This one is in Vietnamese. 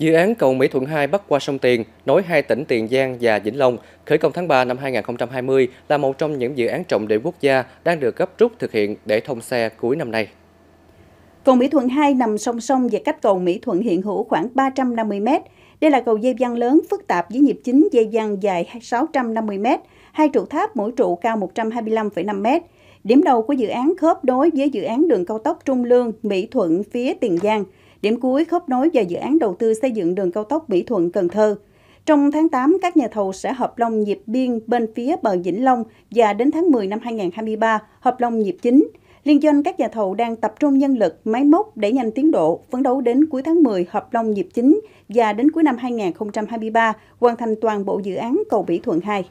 Dự án cầu Mỹ Thuận 2 bắc qua sông Tiền, nối hai tỉnh Tiền Giang và Vĩnh Long, khởi công tháng 3 năm 2020 là một trong những dự án trọng điểm quốc gia đang được gấp rút thực hiện để thông xe cuối năm nay. Cầu Mỹ Thuận 2 nằm song song và cách cầu Mỹ Thuận hiện hữu khoảng 350 m. Đây là cầu dây văn lớn phức tạp với nhịp chính dây văn dài 650 m, hai trụ tháp mỗi trụ cao 125,5 m. Điểm đầu của dự án khớp nối với dự án đường cao tốc Trung Lương Mỹ Thuận phía Tiền Giang – Điểm cuối khớp nối vào dự án đầu tư xây dựng đường cao tốc Mỹ Thuận – Cần Thơ. Trong tháng 8, các nhà thầu sẽ hợp long nhịp biên bên phía bờ Vĩnh Long và đến tháng 10 năm 2023, hợp long nhịp chính. Liên doanh các nhà thầu đang tập trung nhân lực, máy móc để nhanh tiến độ, phấn đấu đến cuối tháng 10 hợp long nhịp chính và đến cuối năm 2023 hoàn thành toàn bộ dự án cầu Mỹ Thuận 2.